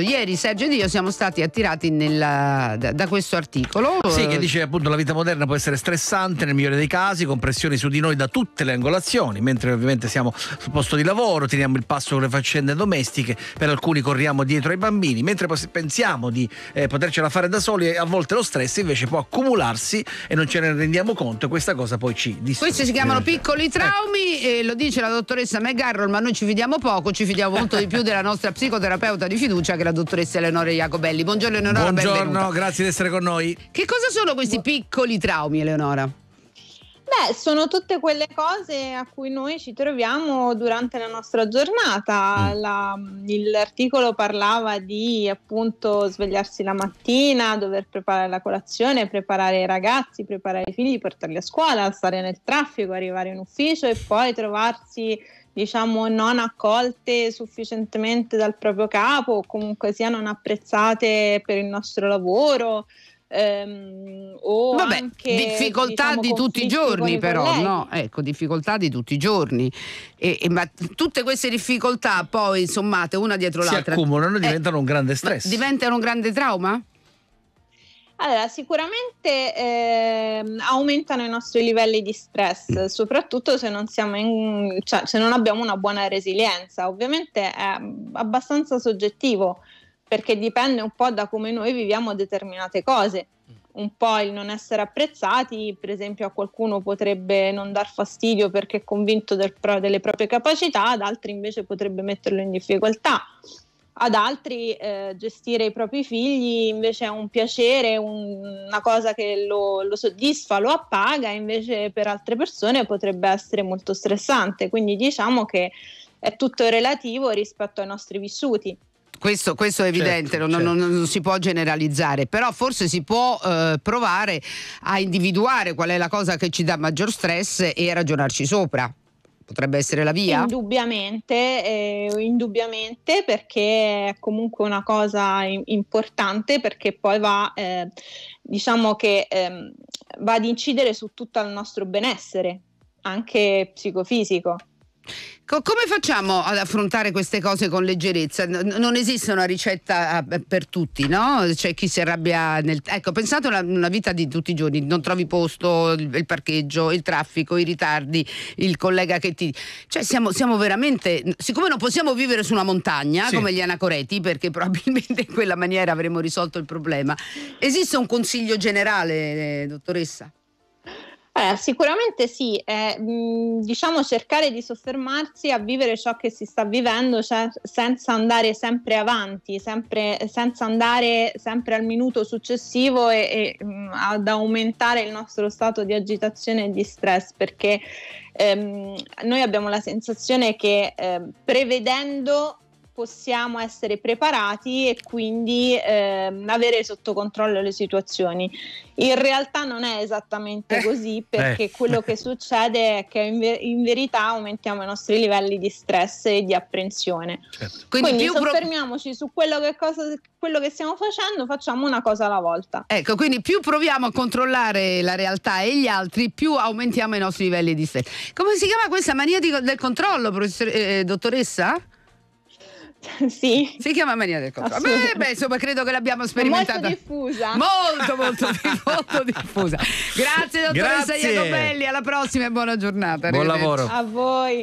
ieri Sergio ed io siamo stati attirati nella, da, da, questo articolo. Sì, che eh, dice appunto la vita moderna può essere stressante nel migliore dei casi, con pressioni su di noi da tutte le angolazioni, mentre ovviamente siamo sul posto di lavoro, teniamo il passo con le faccende domestiche, per alcuni corriamo dietro ai bambini, mentre pensiamo di eh, potercela fare da soli, a volte lo stress invece può accumularsi e non ce ne rendiamo conto e questa cosa poi ci distrugge. Questi si chiamano piccoli traumi ecco. e lo dice la dottoressa Megarroll, ma noi ci fidiamo poco, ci fidiamo molto di più della nostra psicoterapeuta di fiducia che la la dottoressa Eleonora Iacobelli. Buongiorno Eleonora, Buongiorno, benvenuta. grazie di essere con noi. Che cosa sono questi piccoli traumi, Eleonora? Beh, sono tutte quelle cose a cui noi ci troviamo durante la nostra giornata. Mm. La, l'articolo parlava di appunto svegliarsi la mattina, dover preparare la colazione, preparare i ragazzi, preparare i figli, portarli a scuola, stare nel traffico, arrivare in ufficio e poi trovarsi diciamo non accolte sufficientemente dal proprio capo o comunque siano non apprezzate per il nostro lavoro. Ehm, o Vabbè, anche, difficoltà diciamo, di tutti i giorni però, no? Ecco, difficoltà di tutti i giorni. E, e, ma tutte queste difficoltà poi sommate una dietro si l'altra... Si accumulano e eh, diventano eh, un grande stress. Diventano un grande trauma? Allora, sicuramente eh, aumentano i nostri livelli di stress, mm. soprattutto se non, in, cioè, se non abbiamo una buona resilienza. Ovviamente è mm, abbastanza soggettivo perché dipende un po' da come noi viviamo determinate cose. Mm. Un po' il non essere apprezzati, per esempio a qualcuno potrebbe non dar fastidio perché è convinto del pro- delle proprie capacità, ad altri invece potrebbe metterlo in difficoltà ad altri eh, gestire i propri figli invece è un piacere, un, una cosa che lo, lo, soddisfa, lo appaga, invece per altre persone potrebbe essere molto stressante. Quindi diciamo che è tutto relativo rispetto ai nostri vissuti. Questo, questo, è certo, evidente, certo, non, certo. Non, non, si può generalizzare, però forse si può eh, provare a individuare qual è la cosa che ci dà maggior stress e ragionarci sopra. Potrebbe essere la via? Indubbiamente, eh, indubbiamente perché è comunque una cosa importante perché poi va, eh, diciamo che eh, va ad incidere su tutto il nostro benessere, anche psicofisico. Co- come facciamo ad affrontare queste cose con leggerezza? N- non esiste una ricetta eh, per tutti, no? C'è chi si arrabbia nel... Ecco, pensate a una, vita di tutti i giorni, non trovi posto, il, parcheggio, il traffico, i ritardi, il collega che ti... Cioè siamo, siamo veramente... Siccome non possiamo vivere su una montagna sì. come gli anacoreti, perché probabilmente in quella maniera avremmo risolto il problema, esiste un consiglio generale, eh, dottoressa? Eh, sicuramente sì, eh, mh, mm, diciamo cercare di soffermarsi a vivere ciò che si sta vivendo cioè, senza andare sempre avanti, sempre, senza andare sempre al minuto successivo e, e mh, mm, ad aumentare il nostro stato di agitazione e di stress perché ehm, noi abbiamo la sensazione che eh, prevedendo possiamo essere preparati e quindi ehm, avere sotto controllo le situazioni. In realtà non è esattamente eh, così perché eh. quello che succede è che in, ver- in, verità aumentiamo i nostri livelli di stress e di apprensione. Certo. Quindi, quindi soffermiamoci pro- su quello che, cosa, quello che, stiamo facendo, facciamo una cosa alla volta. Ecco, quindi più proviamo a controllare la realtà e gli altri, più aumentiamo i nostri livelli di stress. Come si chiama questa mania di, del controllo, eh, dottoressa? Sì. Si chiama mania del controllo. Beh, beh, insomma, credo che l'abbiamo sperimentata. Molto diffusa. Molto, molto, molto diffusa. Grazie, dottoressa Grazie. Iacobelli. Alla prossima e buona giornata. Buon lavoro. A voi.